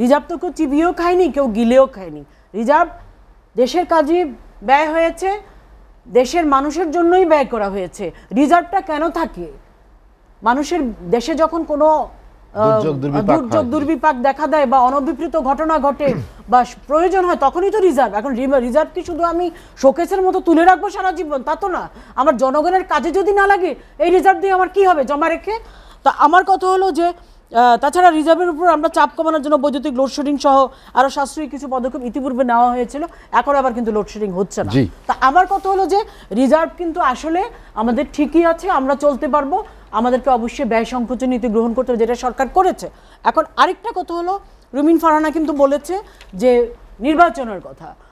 reserve তো কেউ চিবিয়েও খায়নি কেউ গিলেও খায়নি রিজার্ভ দেশের কাজে ব্যয় হয়েছে দেশের মানুষের জন্যই ব্যয় করা হয়েছে রিজার্ভটা কেন থাকে মানুষের দেশে যখন কোনো দুর্যোগ দুর্বিপাক দেখা দেয় বা অনভিপ্রিত ঘটনা ঘটে বা প্রয়োজন হয় তখনই তো রিজার্ভ এখন রিজার্ভ কি শুধু আমি শোকেসের মতো তুলে রাখবো সারা জীবন তা তো না আমার জনগণের কাজে যদি না লাগে এই রিজার্ভ দিয়ে আমার কি হবে জমা রেখে তা আমার কথা হলো যে তাছাড়া রিজার্ভের উপর আমরা চাপ কমানোর জন্য বৈদ্যুতিক লোডশেডিং সহ আরো সাশ্রয়ী কিছু পদক্ষেপ ইতিপূর্বে নেওয়া হয়েছিল এখন আবার কিন্তু লোডশেডিং হচ্ছে না তা আমার কথা হলো যে রিজার্ভ কিন্তু আসলে আমাদের ঠিকই আছে আমরা চলতে পারবো আমাদেরকে অবশ্যই ব্যয় সংকোচন নীতি গ্রহণ করতে হবে যেটা সরকার করেছে এখন আরেকটা কথা হলো রুমিন ফারহানা কিন্তু বলেছে যে নির্বাচনের কথা